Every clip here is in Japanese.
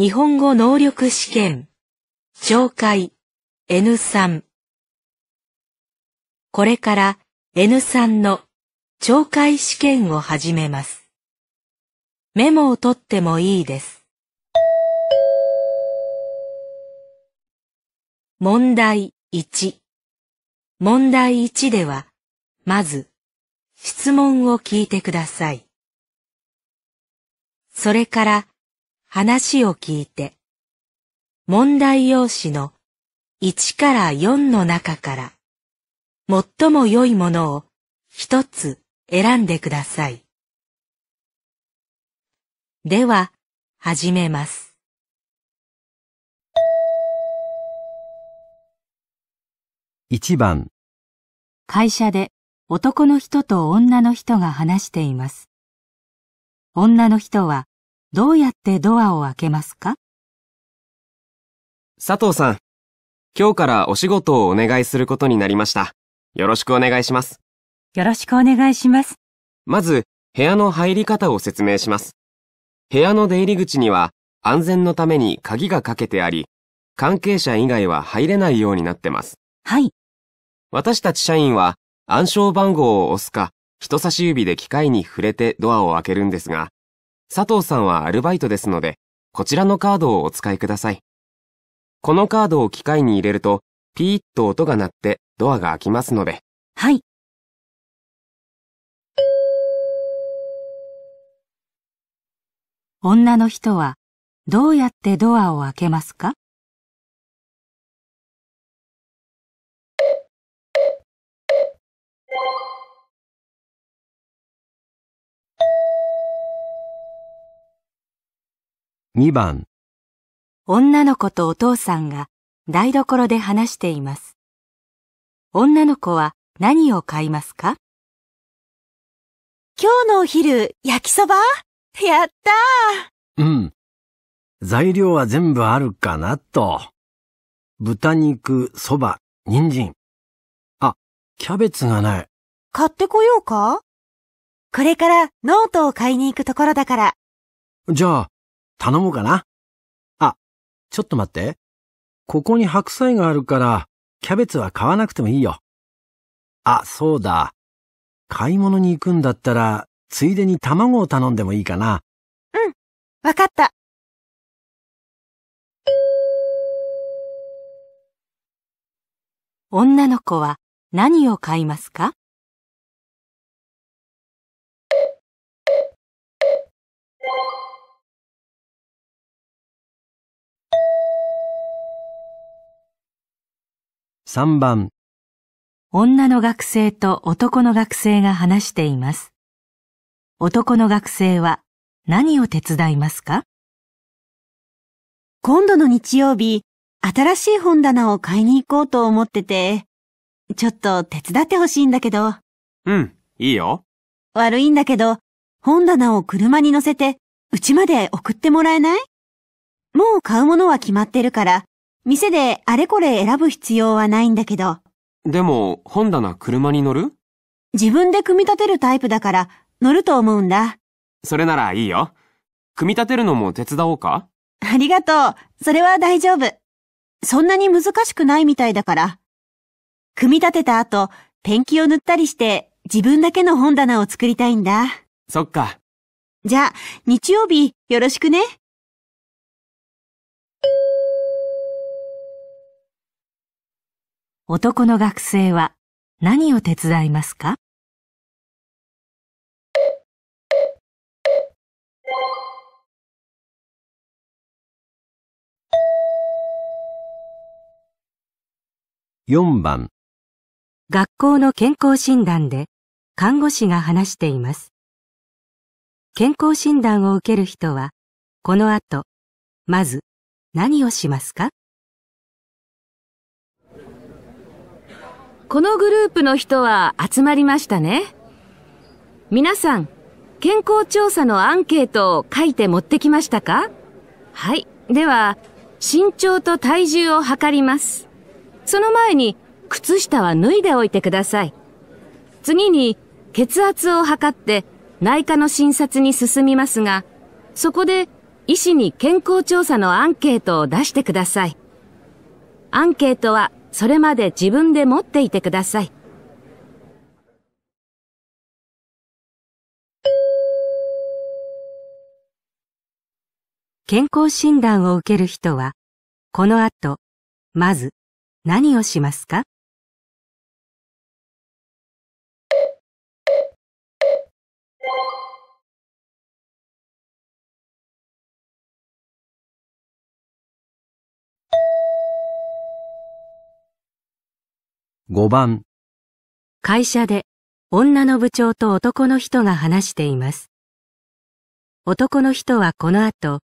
日本語能力試験。懲戒 N3。これから N3 の懲戒試験を始めます。メモを取ってもいいです。問題1。問題1では、まず、質問を聞いてください。それから、話を聞いて、問題用紙の1から4の中から、最も良いものを一つ選んでください。では、始めます。1番会社で男の人と女の人が話しています。女の人はどうやってドアを開けますか佐藤さん、今日からお仕事をお願いすることになりました。よろしくお願いします。よろしくお願いします。まず、部屋の入り方を説明します。部屋の出入り口には安全のために鍵がかけてあり、関係者以外は入れないようになってます。はい。私たち社員は暗証番号を押すか、人差し指で機械に触れてドアを開けるんですが、佐藤さんはアルバイトですので、こちらのカードをお使いください。このカードを機械に入れると、ピーッと音が鳴ってドアが開きますので。はい。女の人はどうやってドアを開けますか2番女の子とお父さんが台所で話しています。女の子は何を買いますか今日のお昼、焼きそばやったーうん。材料は全部あるかなと。豚肉、そば、人参。あ、キャベツがない。買ってこようかこれからノートを買いに行くところだから。じゃあ、頼もうかな。あ、ちょっと待って。ここに白菜があるから、キャベツは買わなくてもいいよ。あ、そうだ。買い物に行くんだったら、ついでに卵を頼んでもいいかな。うん、わかった。女の子は何を買いますか3番女の学生と男の学生が話しています。男の学生は何を手伝いますか今度の日曜日、新しい本棚を買いに行こうと思ってて、ちょっと手伝ってほしいんだけど。うん、いいよ。悪いんだけど、本棚を車に乗せて、うちまで送ってもらえないもう買うものは決まってるから、店であれこれ選ぶ必要はないんだけど。でも、本棚車に乗る自分で組み立てるタイプだから乗ると思うんだ。それならいいよ。組み立てるのも手伝おうかありがとう。それは大丈夫。そんなに難しくないみたいだから。組み立てた後、ペンキを塗ったりして自分だけの本棚を作りたいんだ。そっか。じゃあ、日曜日よろしくね。男の学生は何を手伝いますか4番学校の健康診断で看護師が話しています。健康診断を受ける人はこの後まず何をしますかこのグループの人は集まりましたね。皆さん、健康調査のアンケートを書いて持ってきましたかはい。では、身長と体重を測ります。その前に、靴下は脱いでおいてください。次に、血圧を測って、内科の診察に進みますが、そこで、医師に健康調査のアンケートを出してください。アンケートはそれまで自分で持っていてください。健康診断を受ける人は、この後、まず何をしますか5番会社で女の部長と男の人が話しています。男の人はこの後、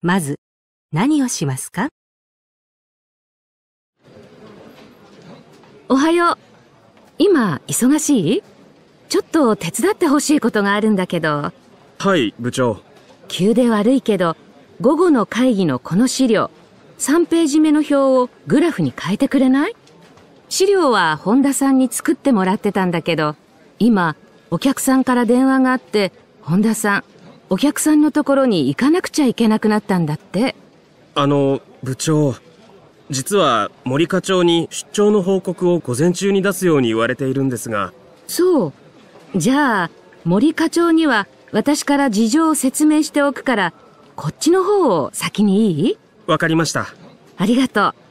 まず何をしますかおはよう。今、忙しいちょっと手伝ってほしいことがあるんだけど。はい、部長。急で悪いけど、午後の会議のこの資料、3ページ目の表をグラフに変えてくれない資料は本田さんに作ってもらってたんだけど、今、お客さんから電話があって、本田さん、お客さんのところに行かなくちゃいけなくなったんだって。あの、部長、実は森課長に出張の報告を午前中に出すように言われているんですが。そう。じゃあ、森課長には私から事情を説明しておくから、こっちの方を先にいいわかりました。ありがとう。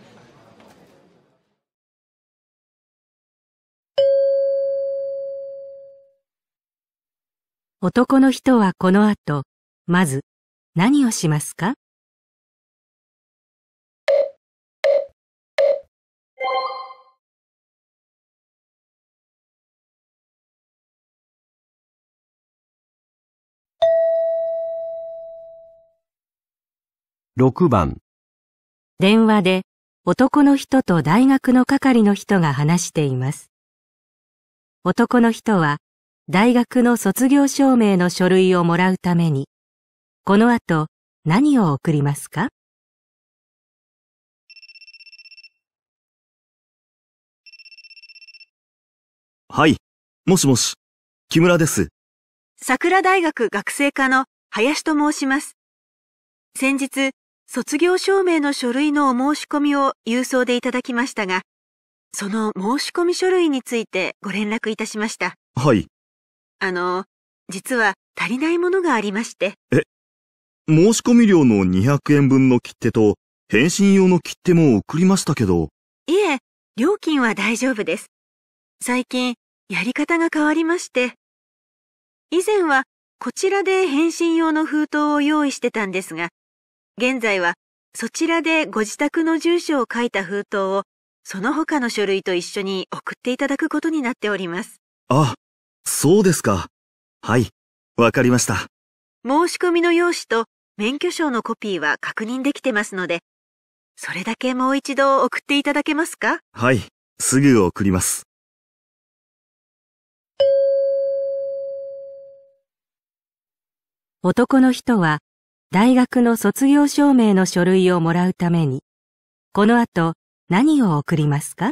男の人はこの後、まず、何をしますか6番電話で男の人と大学の係の人が話しています。男の人は大学の卒業証明の書類をもらうために、この後何を送りますかはい、もしもし、木村です。桜大学学生課の林と申します。先日、卒業証明の書類のお申し込みを郵送でいただきましたが、その申し込み書類についてご連絡いたしました。はい。あの、実は足りないものがありまして。え、申し込み料の200円分の切手と、返信用の切手も送りましたけど。いえ、料金は大丈夫です。最近、やり方が変わりまして。以前は、こちらで返信用の封筒を用意してたんですが、現在は、そちらでご自宅の住所を書いた封筒を、その他の書類と一緒に送っていただくことになっております。あ、そうですか。はい、わかりました。申し込みの用紙と免許証のコピーは確認できてますので、それだけもう一度送っていただけますかはい、すぐ送ります。男の人は大学の卒業証明の書類をもらうために、この後何を送りますか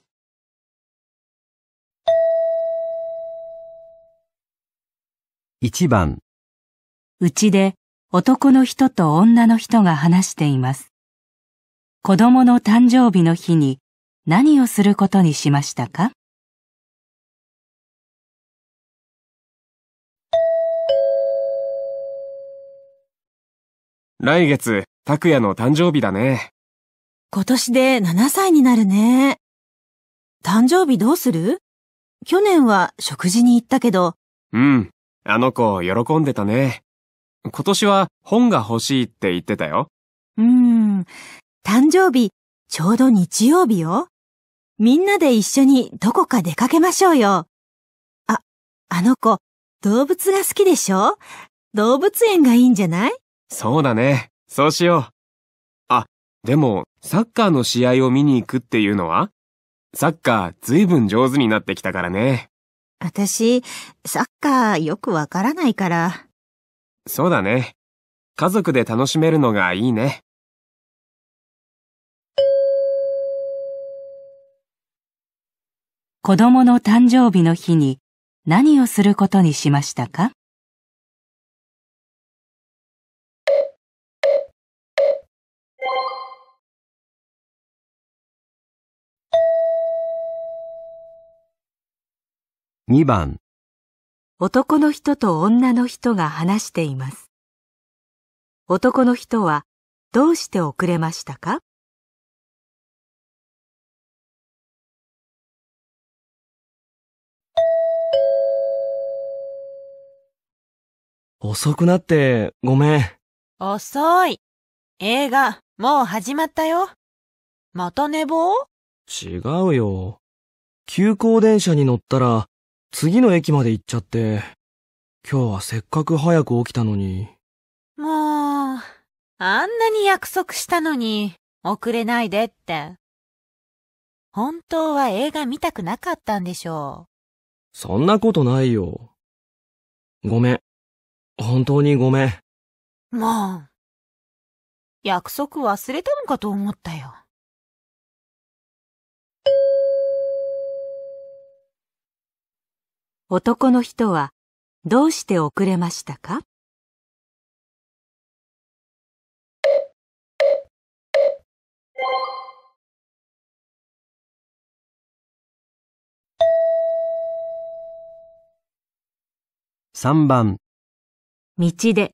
1番うちで男の人と女の人が話しています。子供の誕生日の日に何をすることにしましたか来月、拓也の誕生日だね。今年で7歳になるね。誕生日どうする去年は食事に行ったけど。うん、あの子、喜んでたね。今年は本が欲しいって言ってたよ。うーん。誕生日、ちょうど日曜日よ。みんなで一緒にどこか出かけましょうよ。あ、あの子、動物が好きでしょ動物園がいいんじゃないそうだね。そうしよう。あ、でも、サッカーの試合を見に行くっていうのはサッカーずいぶん上手になってきたからね。私、サッカーよくわからないから。そうだね。家族で楽しめるのがいいね。子供の誕生日の日に何をすることにしましたか2番男の人と女の人が話しています。男の人はどうして遅れましたか遅くなってごめん。遅い。映画もう始まったよ。また寝坊違うよ。急行電車に乗ったら次の駅まで行っちゃって、今日はせっかく早く起きたのに。もう、あんなに約束したのに、遅れないでって。本当は映画見たくなかったんでしょう。そんなことないよ。ごめん。本当にごめん。もう、約束忘れたのかと思ったよ。男の人はどうして遅れましたか3番道で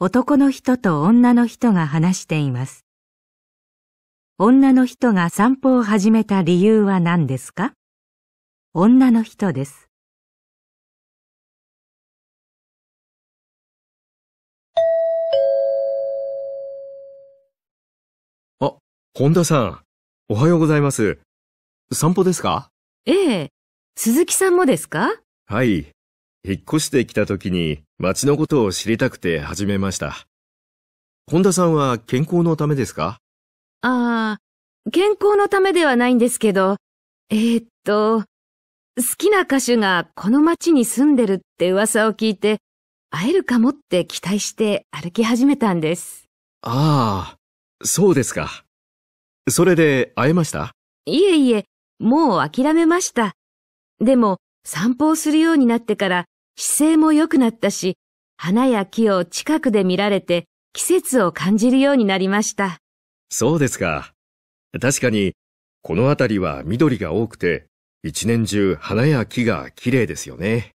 男の人と女の人が話しています。女の人が散歩を始めた理由は何ですか女の人です。本田さん、おはようございます。散歩ですかええ。鈴木さんもですかはい。引っ越してきた時に街のことを知りたくて始めました。本田さんは健康のためですかああ、健康のためではないんですけど、えー、っと、好きな歌手がこの街に住んでるって噂を聞いて、会えるかもって期待して歩き始めたんです。ああ、そうですか。それで会えましたいえいえ、もう諦めました。でも、散歩をするようになってから姿勢も良くなったし、花や木を近くで見られて季節を感じるようになりました。そうですか。確かに、この辺りは緑が多くて、一年中花や木が綺麗ですよね。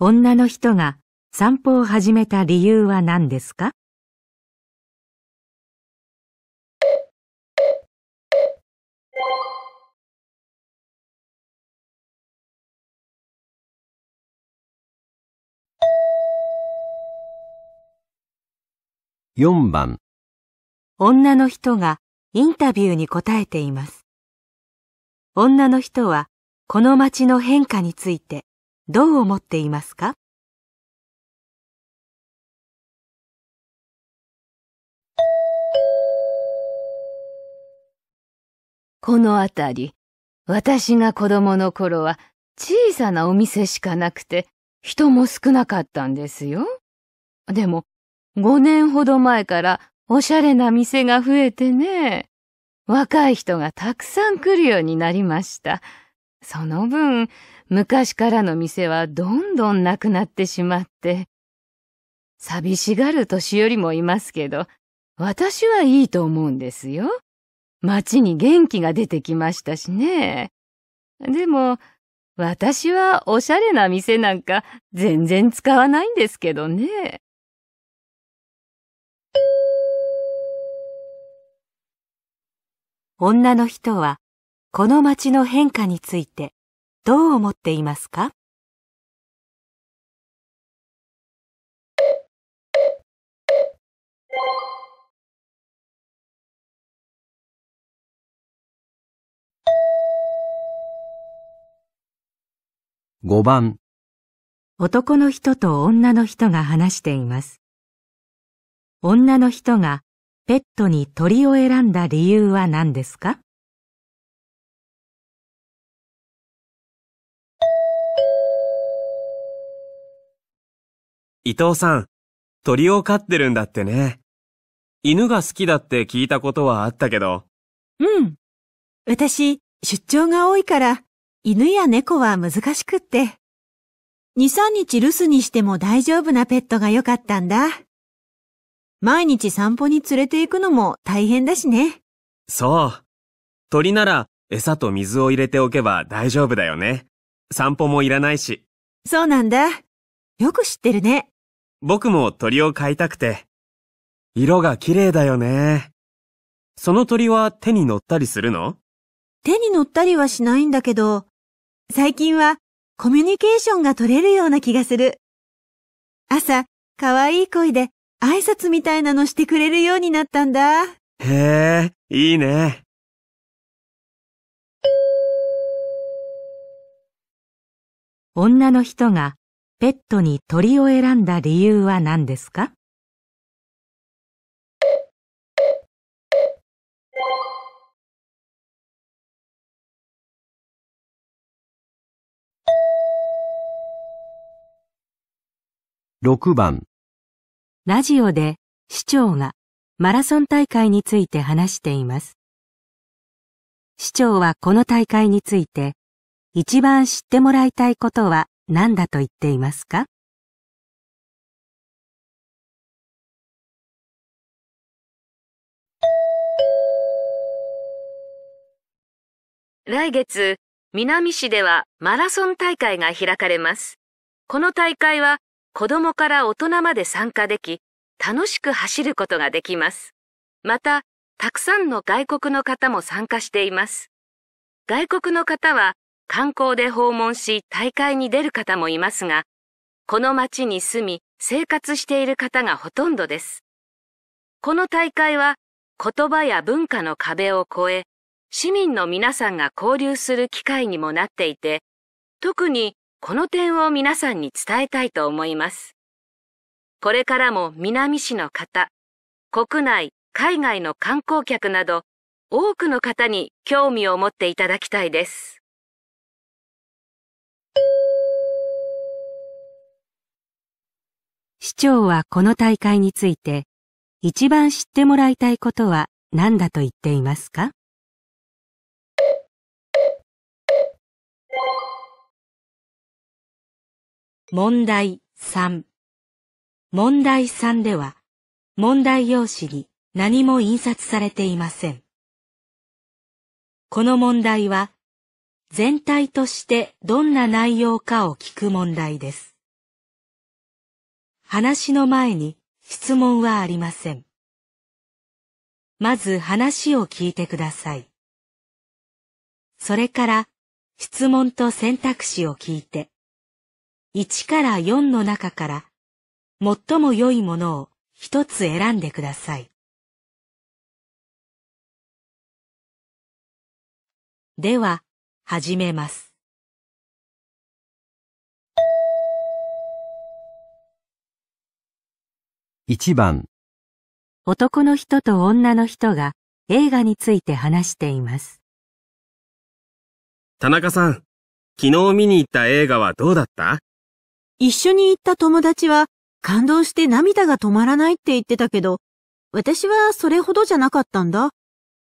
女の人が散歩を始めた理由は何ですか4番女の人がインタビューに答えています女の人はこの街の変化についてどう思っていますかこの辺り、私が子供の頃は小さなお店しかなくて人も少なかったんですよ。でも、5年ほど前からおしゃれな店が増えてね、若い人がたくさん来るようになりました。その分、昔からの店はどんどんなくなってしまって、寂しがる年寄りもいますけど、私はいいと思うんですよ。街に元気が出てきましたしね。でも、私はおしゃれな店なんか全然使わないんですけどね。女の人はこの街の変化についてどう思っていますか5番男の人と女の人が話しています。女の人がペットに鳥を選んだ理由は何ですか伊藤さん、鳥を飼ってるんだってね。犬が好きだって聞いたことはあったけど。うん。私、出張が多いから、犬や猫は難しくって。2、3日留守にしても大丈夫なペットが良かったんだ。毎日散歩に連れて行くのも大変だしね。そう。鳥なら餌と水を入れておけば大丈夫だよね。散歩もいらないし。そうなんだ。よく知ってるね。僕も鳥を飼いたくて。色が綺麗だよね。その鳥は手に乗ったりするの手に乗ったりはしないんだけど、最近はコミュニケーションが取れるような気がする。朝、可愛い声で挨拶みたいなのしてくれるようになったんだ。へえ、いいね。女の人がペットに鳥を選んだ理由は何ですか6番ラジオで市長がマラソン大会について話しています。市長はこの大会について一番知ってもらいたいことは何だと言っていますか来月、南市ではマラソン大会が開かれます。この大会は子供から大人まで参加でき、楽しく走ることができます。また、たくさんの外国の方も参加しています。外国の方は観光で訪問し大会に出る方もいますが、この街に住み生活している方がほとんどです。この大会は言葉や文化の壁を越え、市民の皆さんが交流する機会にもなっていて、特にこの点を皆さんに伝えたいと思います。これからも南市の方、国内、海外の観光客など、多くの方に興味を持っていただきたいです。市長はこの大会について、一番知ってもらいたいことは何だと言っていますか問題3。問題3では、問題用紙に何も印刷されていません。この問題は、全体としてどんな内容かを聞く問題です。話の前に質問はありません。まず話を聞いてください。それから質問と選択肢を聞いて、1から4の中から最も良いものを一つ選んでください。では、始めます。1番男の人と女の人が映画について話しています。田中さん、昨日見に行った映画はどうだった一緒に行った友達は感動して涙が止まらないって言ってたけど、私はそれほどじゃなかったんだ。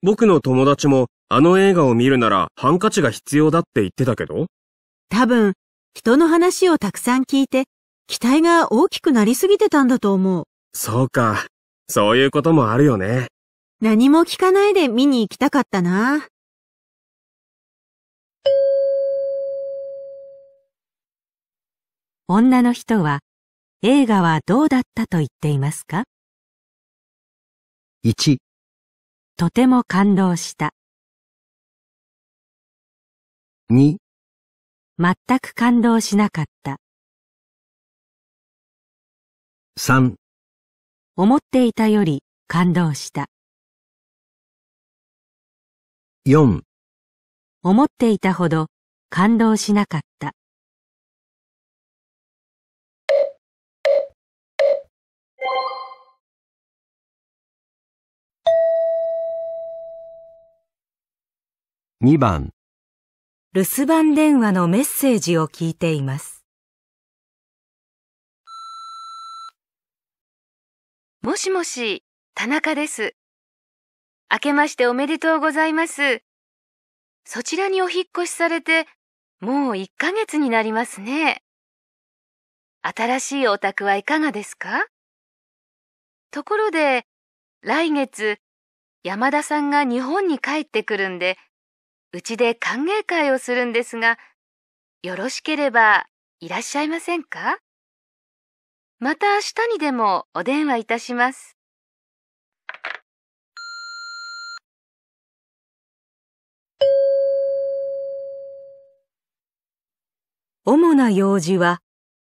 僕の友達もあの映画を見るならハンカチが必要だって言ってたけど多分、人の話をたくさん聞いて、期待が大きくなりすぎてたんだと思う。そうか。そういうこともあるよね。何も聞かないで見に行きたかったな。女の人は映画はどうだったと言っていますか ?1 とても感動した2全く感動しなかった3思っていたより感動した4思っていたほど感動しなかった2番留守番電話のメッセージを聞いています。もしもし、田中です。明けましておめでとうございます。そちらにお引越しされて、もう1ヶ月になりますね。新しいお宅はいかがですかところで、来月、山田さんが日本に帰ってくるんで、うちで歓迎会をするんですが、よろしければいらっしゃいませんかまた明日にでもお電話いたします。主な用事は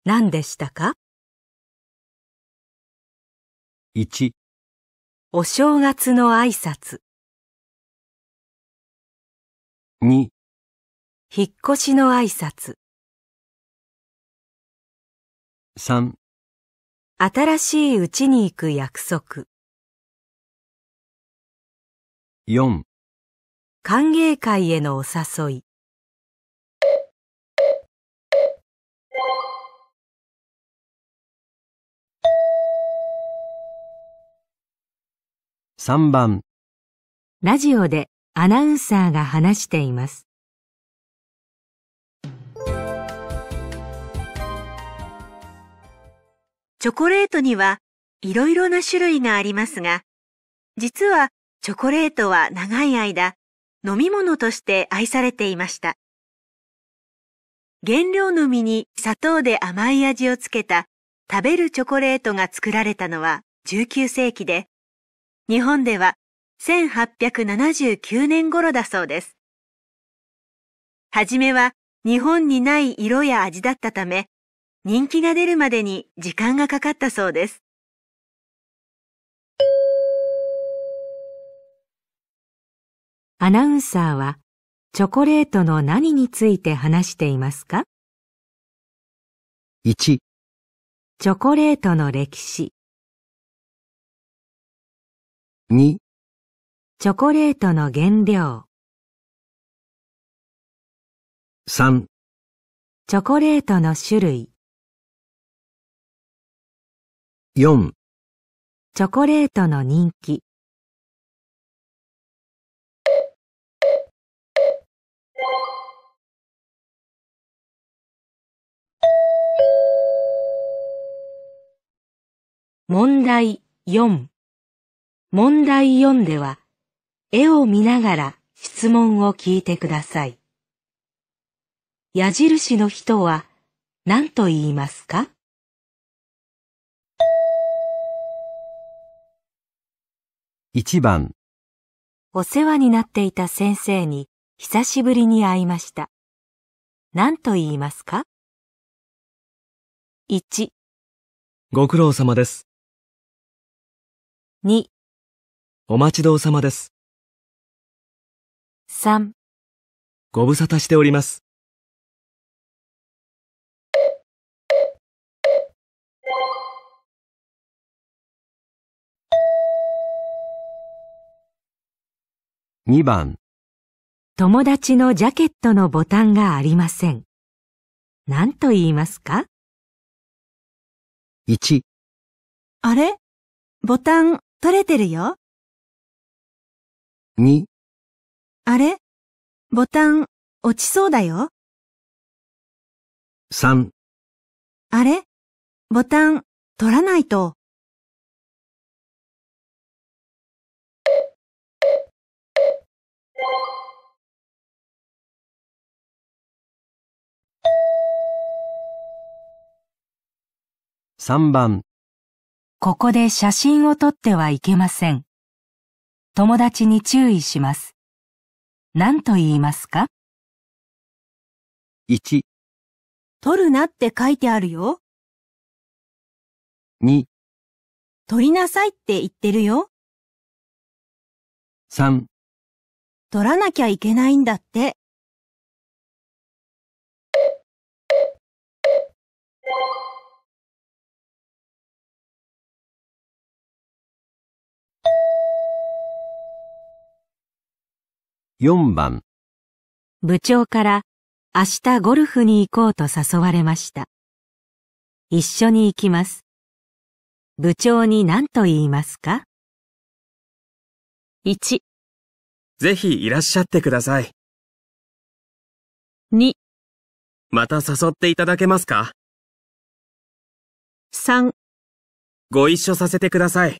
何でしたか ?1 お正月の挨拶2引っ越しの挨拶3新しい家に行く約束4歓迎会へのお誘い3番ラジオでアナウンサーが話しています。チョコレートにはいろいろな種類がありますが、実はチョコレートは長い間飲み物として愛されていました。原料の実に砂糖で甘い味をつけた食べるチョコレートが作られたのは19世紀で、日本では1879年頃だそうです。はじめは日本にない色や味だったため、人気が出るまでに時間がかかったそうです。アナウンサーはチョコレートの何について話していますか ?1 チョコレートの歴史2チョコレートの原料。3チョコレートの種類。4チョコレートの人気。問題4問題4では絵を見ながら質問を聞いてください。矢印の人は何と言いますか1番お世話になっていた先生に久しぶりに会いました。何と言いますか ?1 ご苦労様です。2お待ちどうさまです。三、ご無沙汰しております。2番友達のジャケットのボタンがありません。何と言いますか ?1 あれボタン取れてるよ。2あれボタン、落ちそうだよ。3あれボタン、取らないと。3番ここで写真を撮ってはいけません。友達に注意します。何と言いますか ?1、取るなって書いてあるよ。2、取りなさいって言ってるよ。3、取らなきゃいけないんだって。4番部長から明日ゴルフに行こうと誘われました。一緒に行きます。部長に何と言いますか ?1 ぜひいらっしゃってください。2また誘っていただけますか ?3 ご一緒させてください。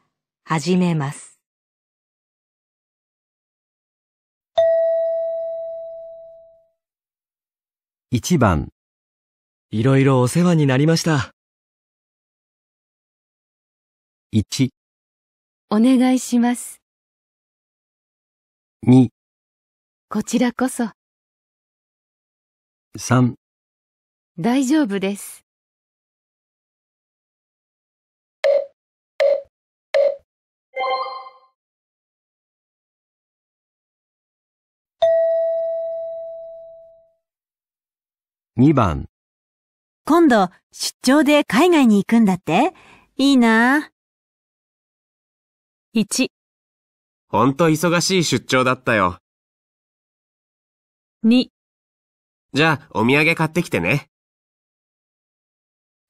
始めます。1番いろいろお世話になりました。1お願いします。2こちらこそ。3大丈夫です。2番今度出張で海外に行くんだっていいな1ほんと忙しい出張だったよ。2じゃあお土産買ってきてね。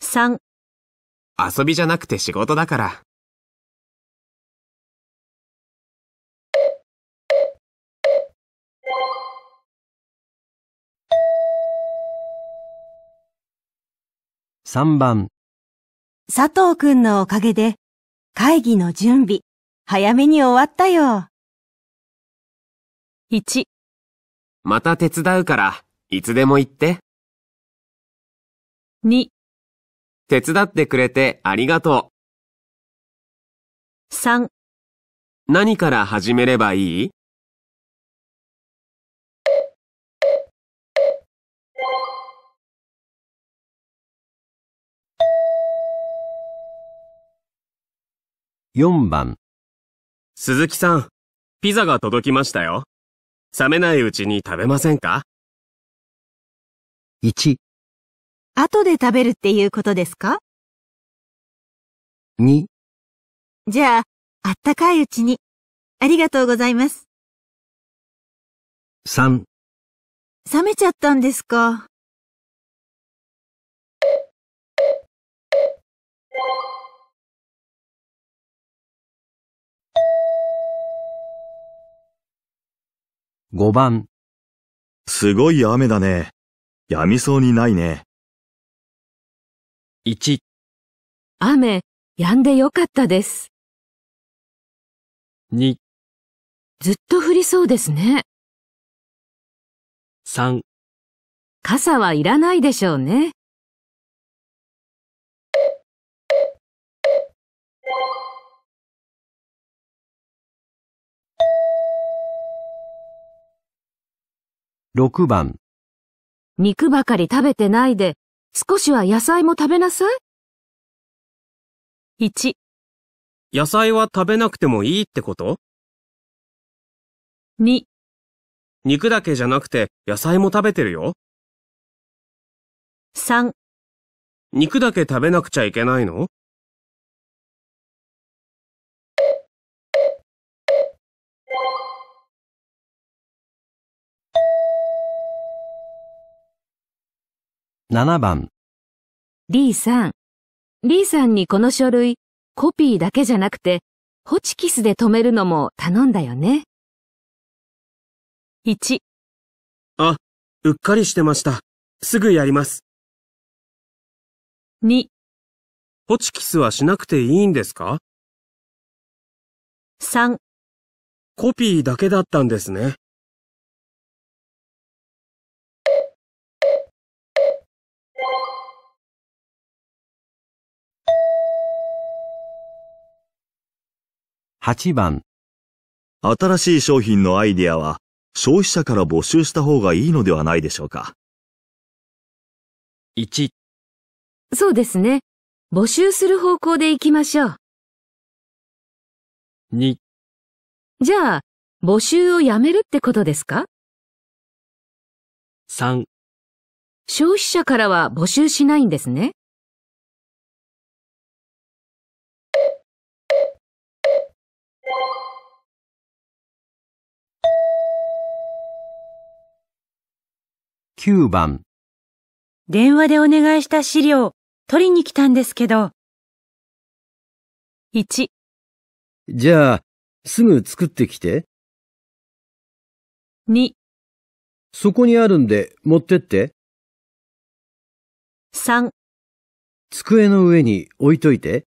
3遊びじゃなくて仕事だから。3番佐藤くんのおかげで会議の準備早めに終わったよ。1また手伝うからいつでも言って。2手伝ってくれてありがとう。3何から始めればいい4番。鈴木さん、ピザが届きましたよ。冷めないうちに食べませんか ?1、後で食べるっていうことですか2、じゃあ、あったかいうちに。ありがとうございます。3、冷めちゃったんですか5番。すごい雨だね。やみそうにないね。1、雨、止んでよかったです。2、ずっと降りそうですね。3。傘はいらないでしょうね。6番肉ばかり食べてないで、少しは野菜も食べなさい。1、野菜は食べなくてもいいってこと2、肉だけじゃなくて野菜も食べてるよ。3、肉だけ食べなくちゃいけないの7番 D さん。D さんにこの書類、コピーだけじゃなくて、ホチキスで止めるのも頼んだよね。1、あ、うっかりしてました。すぐやります。2、ホチキスはしなくていいんですか3、コピーだけだったんですね。8番新しい商品のアイディアは消費者から募集した方がいいのではないでしょうか。1そうですね。募集する方向で行きましょう。2じゃあ、募集をやめるってことですか3消費者からは募集しないんですね。9番電話でお願いした資料取りに来たんですけど。1じゃあ、すぐ作ってきて。2そこにあるんで持ってって。3机の上に置いといて。